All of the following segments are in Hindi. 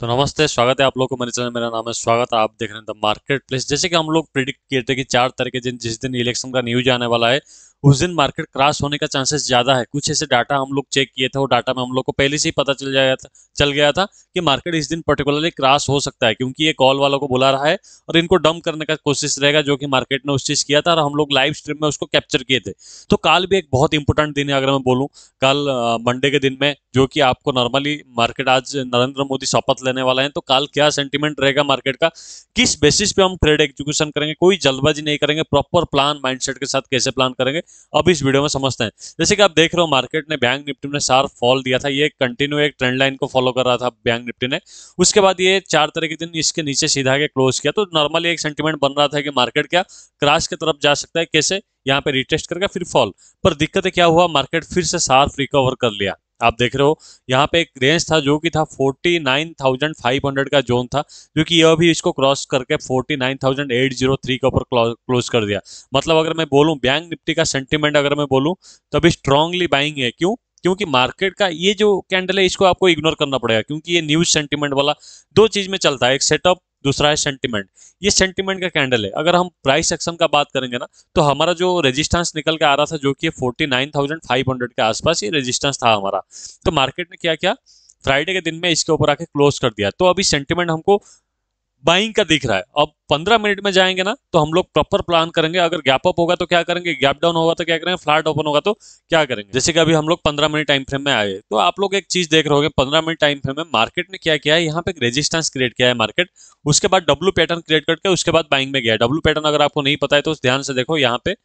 तो नमस्ते स्वागत है आप लोग को मेरे चैनल मेरा नाम है स्वागत है आप देख रहे हैं द मार्केट प्लेस जैसे कि हम लोग प्रिडिक्ट किए थे कि चार तारीख के दिन जिस दिन इलेक्शन का न्यूज आने वाला है उस दिन मार्केट क्रॉस होने का चांसेस ज़्यादा है कुछ ऐसे डाटा हम लोग चेक किए थे वो डाटा में हम लोग को पहले से ही पता चल जाया था चल गया था कि मार्केट इस दिन पर्टिकुलरली क्रॉस हो सकता है क्योंकि ये कॉल वालों को बुला रहा है और इनको डम करने का कोशिश रहेगा जो कि मार्केट ने उस चीज़ किया था और हम लोग लाइव स्ट्रीम में उसको कैप्चर किए थे तो काल भी एक बहुत इंपॉर्टेंट दिन है अगर मैं बोलूँ कल मंडे के दिन में जो कि आपको नॉर्मली मार्केट आज नरेंद्र मोदी शपथ लेने वाला है तो कल क्या सेंटिमेंट रहेगा मार्केट का किस बेसिस पे हम ट्रेड एग्जीक्यूशन करेंगे कोई जल्दबाजी नहीं करेंगे प्रॉपर प्लान माइंडसेट के साथ कैसे प्लान करेंगे अब इस वीडियो में समझते हैं जैसे कि आप देख रहे हो मार्केट ने बैंक निफ्टी ने सार फॉल दिया था ये कंटिन्यू एक ट्रेंड लाइन को फॉलो कर रहा था बैंक निफ्टी ने उसके बाद ये चार तरह के दिन इसके नीचे सीधा के क्लोज किया तो नॉर्मली एक सेंटिमेंट बन रहा था कि मार्केट क्या क्रॉस की तरफ जा सकता है कैसे यहाँ पे रिटेस्ट करके फिर फॉल पर दिक्कत क्या हुआ मार्केट फिर से सार्फ रिकवर कर लिया आप देख रहे हो यहाँ पे एक रेंज था जो कि था 49,500 का जोन था जो कि यह भी इसको क्रॉस करके 49,803 के ऊपर क्लोज कर दिया मतलब अगर मैं बोलूँ बैंक निफ्टी का सेंटिमेंट अगर मैं बोलूँ तो अभी स्ट्रांगली बाइंग है क्यों क्योंकि मार्केट का ये जो कैंडल है इसको आपको इग्नोर करना पड़ेगा क्योंकि ये न्यूज सेंटिमेंट वाला दो चीज में चलता है एक सेटअप दूसरा है सेंटिमेंट ये सेंटिमेंट का कैंडल है अगर हम प्राइस एक्शन का बात करेंगे ना तो हमारा जो रेजिस्टेंस निकल के आ रहा था जो कि 49,500 के आसपास ये रेजिस्टेंस था हमारा तो मार्केट ने क्या क्या फ्राइडे के दिन में इसके ऊपर आके क्लोज कर दिया तो अभी सेंटिमेंट हमको बाइंग का दिख रहा है अब 15 मिनट में जाएंगे ना तो हम लोग प्रॉपर प्लान करेंगे अगर गैप अप होगा तो क्या करेंगे गैप डाउन होगा तो क्या करेंगे फ्लैट ओपन होगा तो क्या करेंगे जैसे कि अभी हम लोग 15 मिनट टाइम फ्रेम में आए तो आप लोग एक चीज देख रहे हो 15 मिनट टाइम फ्रेम में मार्केट ने क्या किया है यहाँ पे रेजिस्टेंस क्रिएट किया है मार्केट उसके बाद डब्ल्यू पैटर्न क्रिएट करके उसके बाद बाइंग में गया डब्ल्यू पैटर्न अगर आपको नहीं पता है तो ध्यान से देखो यहाँ पे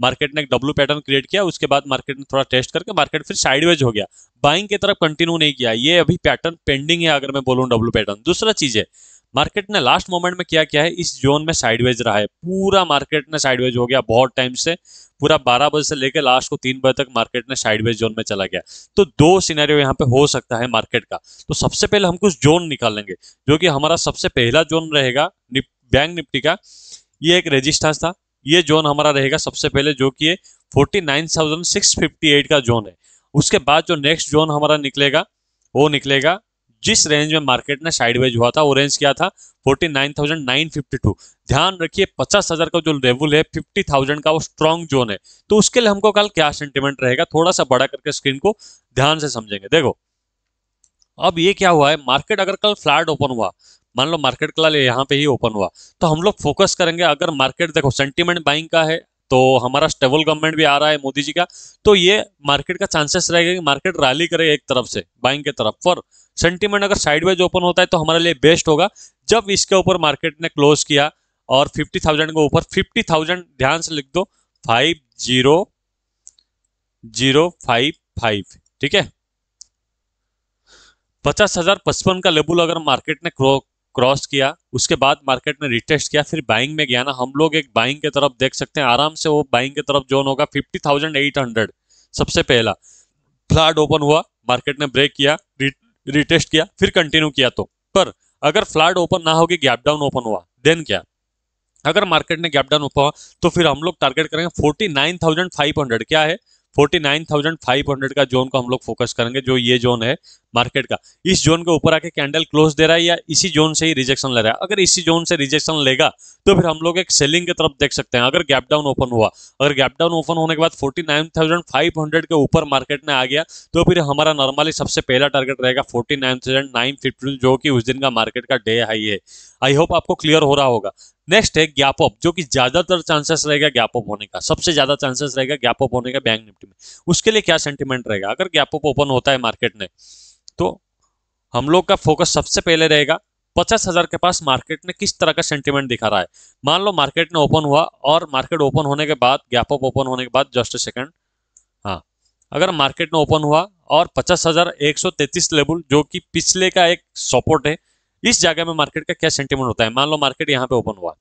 मार्केट ने एक डब्लू पैटर्न क्रिएट किया उसके बाद मार्केट ने थोड़ा टेस्ट करके मार्केट फिर साइडवेज हो गया बाइंग की तरफ कंटिन्यू नहीं किया ये अभी पैटर्न पेंडिंग है अगर मैं बोलूँ डब्लू पैटर्न दूसरा चीज है मार्केट ने लास्ट मोमेंट में किया क्या है इस जोन में साइडवेज रहा है पूरा मार्केट ने साइडवेज हो गया बहुत टाइम से पूरा 12 बजे से लेकर लास्ट को तीन बजे तक मार्केट ने साइडवेज जोन में चला गया तो दो सिनेरियो यहाँ पे हो सकता है मार्केट का तो सबसे पहले हम कुछ जोन निकालेंगे जो कि हमारा सबसे पहला जोन रहेगा निप, बैंक निफ्टी का ये एक रेजिस्टेंस था ये जोन हमारा रहेगा सबसे पहले जो कि forty nine thousand six fifty eight का जोन है उसके बाद जो नेक्स्ट जोन हमारा निकलेगा वो निकलेगा जिस रेंज में मार्केट ने साइडवेज हुआ था वो रेंज क्या था 49,952 ध्यान रखिए 50,000 का जो लेवल है 50,000 का वो स्ट्रॉन्ग जोन है तो उसके लिए हमको कल क्या सेंटिमेंट रहेगा थोड़ा सा बड़ा करके स्क्रीन को ध्यान से समझेंगे देखो अब ये क्या हुआ है मार्केट अगर कल फ्लैट ओपन हुआ मान लो मार्केट कल यहाँ पे ही ओपन हुआ तो हम लोग फोकस करेंगे अगर मार्केट देखो सेंटिमेंट बाइंग का है तो हमारा स्टेबल गवर्नमेंट भी आ रहा है मोदी जी का तो ये मार्केट का चांसेस रहेगा कि मार्केट रैली करे एक तरफ से बाइंग के तरफ फॉर सेंटीमेंट अगर साइडवाइज ओपन होता है तो हमारे लिए बेस्ट होगा जब इसके ऊपर मार्केट ने क्लोज किया और 50,000 के ऊपर 50,000 ध्यान से लिख दो five zero zero five five ठीक है पचास हजार पचपन का लेबुल अगर मार्केट ने क्रॉस किया उसके बाद मार्केट ने रिटेस्ट किया फिर बाइंग में गया ना हम लोग एक बाइंग की तरफ देख सकते हैं आराम से वो बाइंग के तरफ जोन होगा फिफ्टी थाउजेंड एट हंड्रेड सबसे पहला फ्लाड ओपन हुआ मार्केट ने ब्रेक किया रिटेस्ट किया फिर कंटिन्यू किया तो पर अगर फ्लैट ओपन ना होगी गैप डाउन ओपन हुआ देन क्या अगर मार्केट ने गैप डाउन ओपन हुआ तो फिर हम लोग टारगेट करेंगे हंड्रेड क्या है 49,500 का जोन को हम लोग फोकस करेंगे जो ये जोन है मार्केट का इस जोन के ऊपर आके कैंडल क्लोज दे रहा है या इसी जोन से ही रिजेक्शन ले रहा है अगर इसी जोन से रिजेक्शन लेगा तो फिर हम लोग एक सेलिंग की तरफ देख सकते हैं अगर गैप डाउन ओपन हुआ अगर गैप डाउन ओपन होने के बाद 49,500 के ऊपर मार्केट में आ गया तो फिर हमारा नॉर्मली सबसे पहला टारगेट रहेगा फोर्टी जो कि उस दिन का मार्केट का डे हाई है आई होप आपको क्लियर हो रहा होगा नेक्स्ट है गैप अप जो कि ज्यादातर चांसेस रहेगा गैप अप होने का सबसे ज्यादा चांसेस रहेगा गैप अप होने का बैंक निफ्टी में उसके लिए क्या सेंटिमेंट रहेगा अगर गैप अप ओपन होता है मार्केट में तो हम लोग का फोकस सबसे पहले रहेगा पचास हजार के पास मार्केट ने किस तरह का सेंटिमेंट दिखा रहा है मान लो मार्केट ने ओपन हुआ और मार्केट ओपन होने के बाद गैप अप ओपन होने के बाद जस्ट सेकंड हाँ अगर मार्केट ने ओपन हुआ और पचास हजार एक सौ तैतीस लेवल जो कि पिछले का एक सपोर्ट है इस जगह में मार्केट का क्या सेंटीमेंट होता है मान लो मार्केट यहाँ पे ओपन हुआ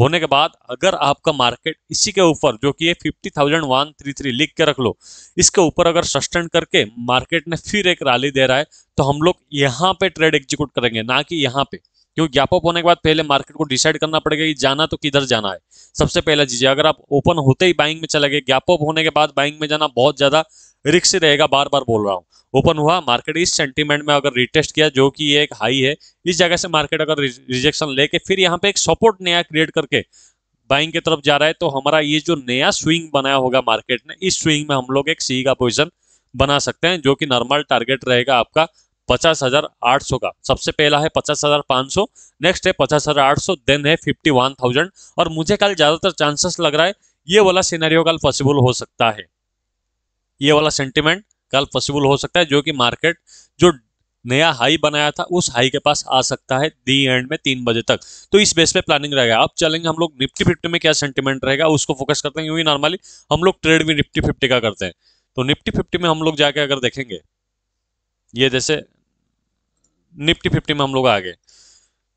होने के बाद अगर आपका मार्केट इसी के ऊपर जो कि ये fifty thousand one three three लिख के रख लो इसके ऊपर अगर सस्टेंड करके मार्केट ने फिर एक रैली दे रहा है तो हम लोग यहाँ पे ट्रेड एग्जीक्यूट करेंगे ना कि यहाँ पे क्योंकि गैप अप होने के बाद पहले मार्केट को डिसाइड करना पड़ेगा कि जाना तो किधर जाना है सबसे पहला चीज़ अगर आप ओपन होते ही बाइंग में चले गए गैप अप होने के बाद बाइंग में जाना बहुत ज़्यादा रिक्स रहेगा बार बार बोल रहा हूँ ओपन हुआ मार्केट इस सेंटीमेंट में अगर रिटेस्ट किया जो कि ये एक हाई है इस जगह से मार्केट अगर रिजेक्शन लेके फिर यहाँ पे एक सपोर्ट नया क्रिएट करके बाइंग की तरफ जा रहा है तो हमारा ये जो नया स्विंग बनाया होगा मार्केट ने इस स्विंग में हम लोग एक सी का पोजिशन बना सकते हैं जो कि नॉर्मल टारगेट रहेगा आपका पचास हजार आठ सौ का सबसे पहला है पचास हजार पांच सौ नेक्स्ट है पचास हजार आठ सौ देन है फिफ्टी वन थाउजेंड और मुझे कल ज्यादातर चांसेस लग रहा है ये वाला सिनेरियो कल पॉसिबल हो सकता है ये वाला सेंटिमेंट कल पॉसिबल हो सकता है जो कि मार्केट जो नया हाई बनाया था उस हाई के पास आ सकता है दी एंड में तीन बजे तक तो इस बेस पे प्लानिंग रहेगा अब चलेंगे हम लोग निफ्टी फिफ्टी में क्या सेंटिमेंट रहेगा उसको फोकस करते हैं क्योंकि नॉर्मली हम लोग ट्रेड भी निफ्टी फिफ्टी का करते हैं तो निफ्टी फिफ्टी में हम लोग जाके अगर देखेंगे ये जैसे निफ्टी फिफ्टी में हम लोग आ गए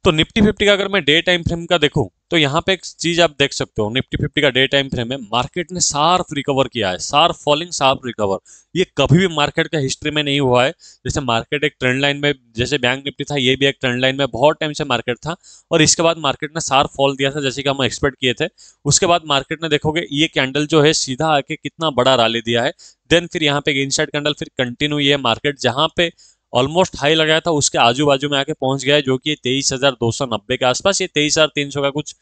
तो निफ्टी फिफ्टी का अगर मैं डे टाइम फ्रेम का देखूं तो यहाँ पे एक चीज आप देख सकते हो निफ्टी फिफ्टी का डे टाइम फ्रेम है मार्केट ने सार्फ रिकवर किया है सार्फ फॉलिंग सार्फ रिकवर ये कभी भी मार्केट का हिस्ट्री में नहीं हुआ है जैसे मार्केट एक ट्रेंड लाइन में जैसे बैंक निफ्टी था ये भी एक ट्रेंड लाइन में बहुत टाइम से मार्केट था और इसके बाद मार्केट ने सार्फ फॉल दिया था जैसे कि हम एक्सपेक्ट किए थे उसके बाद मार्केट ने देखोगे ये कैंडल जो है सीधा आके कितना बड़ा रैली दिया है देन फिर यहाँ पे इन साइड कैंडल फिर कंटिन्यू ये मार्केट जहाँ पे ऑलमोस्ट हाई लगाया था उसके आजू बाजू में आके पहुंच गया है जो कि तेईस हजार दो सौ नब्बे के आसपास ये तेईस हजार तीन सौ का कुछ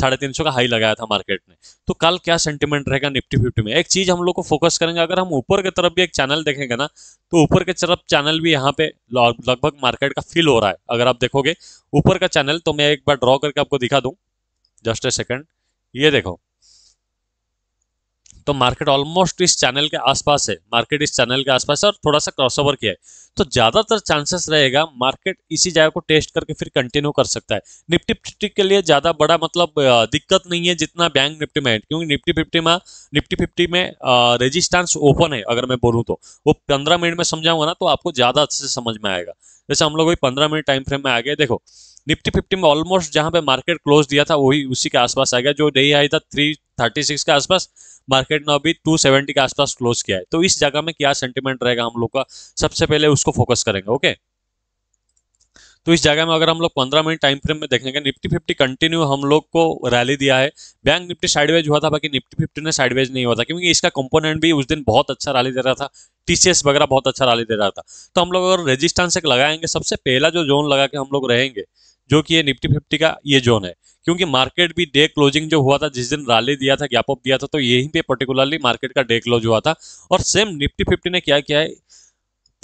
साढ़े तीन सौ का हाई लगाया था मार्केट ने तो कल क्या सेंटीमेंट रहेगा निफ्टी फिफ्टी में एक चीज हम लोग को फोकस करेंगे अगर हम ऊपर की तरफ भी एक चैनल देखेंगे ना तो ऊपर के तरफ चैनल भी यहाँ पे लगभग मार्केट का फिल हो रहा है अगर आप देखोगे ऊपर का चैनल तो मैं एक बार ड्रॉ करके आपको दिखा दूँ जस्ट ए सेकेंड ये देखो तो मार्केट ऑलमोस्ट इस चैनल के आसपास है मार्केट इस चैनल के आसपास है और थोड़ा सा क्रॉसओवर किया है तो ज़्यादातर चांसेस रहेगा मार्केट इसी जगह को टेस्ट करके फिर कंटिन्यू कर सकता है निफ्टी फिफ्टी के लिए ज़्यादा बड़ा मतलब दिक्कत नहीं है जितना बैंक निफ्टी में क्योंकि निफ्टी फिफ्टी में निफ्टी फिफ्टी में रेजिस्टेंस ओपन है अगर मैं बोलूँ तो वो पंद्रह मिनट में समझाऊंगा ना तो आपको ज़्यादा अच्छे से समझ में आएगा जैसे हम लोग वही पंद्रह मिनट टाइम फ्रेम में आ गए देखो निफ्टी फिफ्टी में ऑलमोस्ट जहाँ पे मार्केट क्लोज दिया था वही उसी के आसपास आ गया जो डे आई था थ्री थर्टी सिक्स के आसपास मार्केट ने अभी टू सेवेंटी के आसपास क्लोज किया है तो इस जगह में क्या सेंटिमेंट रहेगा हम लोग का सबसे पहले उसको फोकस करेंगे ओके तो इस जगह में अगर हम लोग 15 मिनट टाइम फ्रेम में देखेंगे निफ्टी फिफ्टी कंटिन्यू हम लोग को रैली दिया है बैंक निफ्टी साइडवेज हुआ था बाकी निफ्टी फिफ्टी ने साइडवेज नहीं हुआ था क्योंकि इसका कंपोनेंट भी उस दिन बहुत अच्छा रैली दे रहा था टीसीएस वगैरह बहुत अच्छा राली दे रहा था तो हम लोग अगर रेजिस्टेंस एक लगाएंगे सबसे पहला जो जोन लगा के हम लोग रहेंगे जो कि ये निफ्टी फिफ्टी का ये जोन है क्योंकि मार्केट भी डे क्लोजिंग जो हुआ था जिस दिन राली दिया था गैप अप दिया था तो यहीं पे पर्टिकुलरली मार्केट का डे क्लोज हुआ था और सेम निफ्टी फिफ्टी ने क्या किया है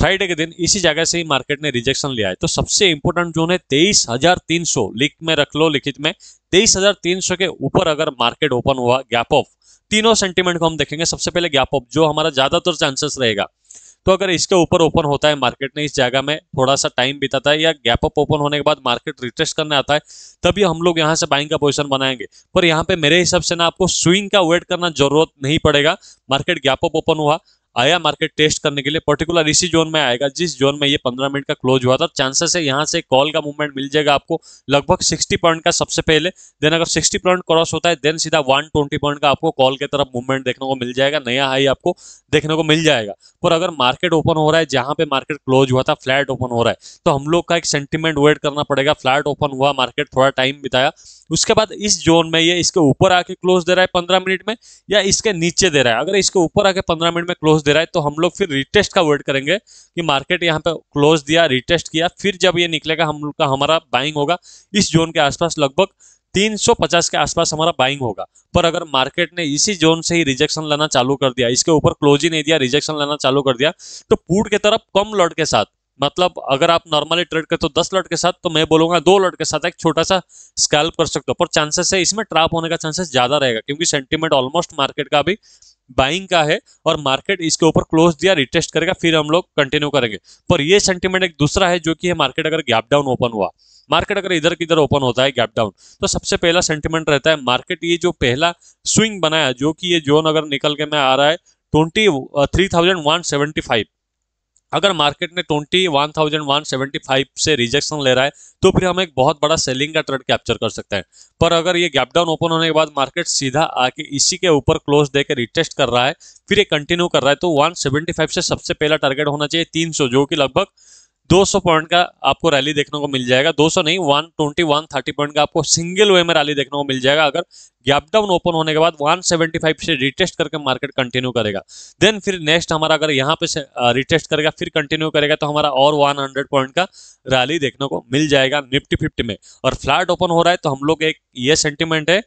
फ्राइडे के दिन इसी जगह से ही मार्केट ने रिजेक्शन लिया है तो सबसे इंपॉर्टेंट जोन है तेईस हजार तीन सौ लिख में रख लो लिखित में तेईस हजार तीन सौ के ऊपर अगर मार्केट ओपन हुआ गैप ऑफ तीनों सेंटीमेंट को हम देखेंगे सबसे पहले गैप अप जो हमारा ज्यादातर चांसेस रहेगा तो अगर इसके ऊपर ओपन होता है मार्केट ने इस जगह में थोड़ा सा टाइम बिताता है या गैप अप ओपन होने के बाद मार्केट रिटेस्ट करने आता है तभी हम लोग यहाँ से बाइंग का पोजीशन बनाएंगे पर यहाँ पे मेरे हिसाब से ना आपको स्विंग का वेट करना जरूरत नहीं पड़ेगा मार्केट गैप अप ओपन हुआ आया मार्केट टेस्ट करने के लिए पर्टिकुलर इसी जोन में आएगा जिस जोन में ये 15 मिनट का क्लोज हुआ था चांसेस है यहाँ से कॉल का मूवमेंट मिल जाएगा आपको लगभग 60 पॉइंट का सबसे पहले देन अगर 60 पॉइंट क्रॉस होता है देन सीधा 120 पॉइंट का आपको कॉल की तरफ मूवमेंट देखने को मिल जाएगा नया हाई आपको देखने को मिल जाएगा पर अगर मार्केट ओपन हो रहा है जहाँ पे मार्केट क्लोज हुआ था फ्लैट ओपन हो रहा है तो हम लोग का एक सेंटिमेंट वेट करना पड़ेगा फ्लैट ओपन हुआ मार्केट थोड़ा टाइम बिताया उसके बाद इस जोन में ये इसके ऊपर आके क्लोज दे रहा है पंद्रह मिनट में या इसके नीचे दे रहा है अगर इसके ऊपर आके पंद्रह मिनट में क्लोज दे रहा है तो हम लोग फिर रिटेस्ट का वेट करेंगे कि मार्केट यहाँ पे क्लोज दिया रिटेस्ट किया फिर जब ये निकलेगा हम लोग का हमारा बाइंग होगा इस जोन के आसपास लगभग 350 के आसपास हमारा बाइंग होगा पर अगर मार्केट ने इसी जोन से ही रिजेक्शन लाना चालू कर दिया इसके ऊपर क्लोज ही नहीं दिया रिजेक्शन लाना चालू कर दिया तो पुट के तरफ कम लड़ के साथ मतलब अगर आप नॉर्मली ट्रेड करते हो दस लॉट के साथ तो मैं बोलूंगा दो लॉट के साथ एक छोटा सा स्कैल्प कर सकते हो पर चांसेस है इसमें ट्रैप होने का चांसेस ज्यादा रहेगा क्योंकि सेंटीमेंट ऑलमोस्ट मार्केट का भी बाइंग का है और मार्केट इसके ऊपर क्लोज दिया रिटेस्ट करेगा फिर हम लोग कंटिन्यू करेंगे पर यह सेंटीमेंट एक दूसरा है जो कि है मार्केट अगर गैप डाउन ओपन हुआ मार्केट अगर इधर किधर ओपन होता है गैप डाउन तो सबसे पहला सेंटिमेंट रहता है मार्केट ये जो पहला स्विंग बनाया जो कि ये जोन अगर निकल के में आ रहा है twenty three thousand one seventy five अगर मार्केट ने twenty one one thousand seventy five से रिजेक्शन ले रहा है तो फिर हम एक बहुत बड़ा सेलिंग का ट्रेड कैप्चर कर सकते हैं पर अगर ये गैप डाउन ओपन होने के बाद मार्केट सीधा आके इसी के ऊपर क्लोज देकर रिटेस्ट कर रहा है फिर ये कंटिन्यू कर रहा है तो वन से सबसे पहला टारगेट होना चाहिए तीन जो कि लगभग 200 पॉइंट का आपको रैली देखने को मिल जाएगा 200 नहीं 120 130 पॉइंट का आपको सिंगल वे में रैली देखने को मिल जाएगा अगर गैप डाउन ओपन होने के बाद 175 से रिटेस्ट करके मार्केट कंटिन्यू करेगा देन फिर नेक्स्ट हमारा अगर यहाँ पे रिटेस्ट करेगा फिर कंटिन्यू करेगा तो हमारा और 100 पॉइंट का रैली देखने को मिल जाएगा निफ्टी फिफ्टी में और फ्लैट ओपन हो रहा है तो हम लोग एक ये सेंटिमेंट है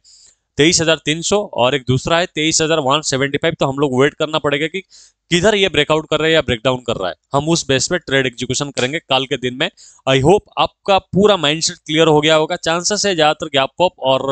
तेईस हजार तीन सौ और एक दूसरा है तेईस हजार वन सेवेंटी फाइव तो हम लोग वेट करना पड़ेगा कि किधर ये ब्रेकआउट कर रहा है या ब्रेकडाउन कर रहा है हम उस बेस पे ट्रेड एग्जीक्यूशन करेंगे कल के दिन में आई होप आपका पूरा माइंडसेट क्लियर हो गया होगा चांसेस है ज्यादातर गैप कॉप और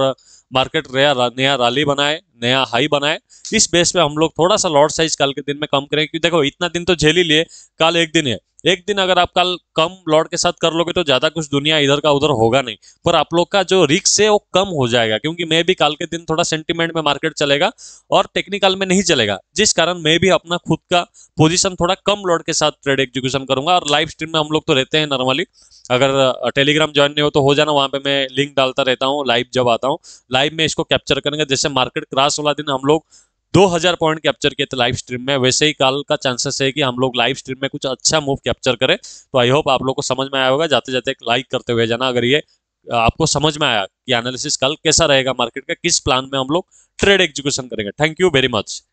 मार्केट नया नया रैली बनाए नया हाई बनाए इस बेस पे हम लोग थोड़ा सा लॉर्ड साइज कल के दिन में कम करेंगे क्योंकि देखो इतना दिन तो झेल ही लिए कल एक दिन है एक दिन अगर आप कल कम लॉट के साथ कर लोगे तो ज़्यादा कुछ दुनिया इधर का उधर होगा नहीं पर आप लोग का जो रिक्स है वो कम हो जाएगा क्योंकि मैं भी कल के दिन थोड़ा सेंटिमेंट में मार्केट चलेगा और टेक्निकल में नहीं चलेगा जिस कारण मैं भी अपना खुद का पोजिशन थोड़ा कम लॉट के साथ ट्रेड एग्जीक्यूशन करूंगा और लाइव स्ट्रीम में हम लोग तो रहते हैं नॉर्मली अगर टेलीग्राम ज्वाइन नहीं हो तो हो जाना वहाँ पे मैं लिंक डालता रहता हूँ लाइव जब आता हूँ लाइव में इसको कैप्चर करेंगे जैसे मार्केट क्रास वाला दिन हम लोग 2000 पॉइंट कैप्चर किए थे लाइव स्ट्रीम में वैसे ही कल का चांसेस है कि हम लोग लाइव स्ट्रीम में कुछ अच्छा मूव कैप्चर करें तो आई होप आप लोग को समझ में आया होगा जाते जाते लाइक करते हुए जाना अगर ये आपको समझ में आया कि एनालिसिस कल कैसा रहेगा मार्केट का किस प्लान में हम लोग ट्रेड एग्जीक्यूशन करेंगे थैंक यू वेरी मच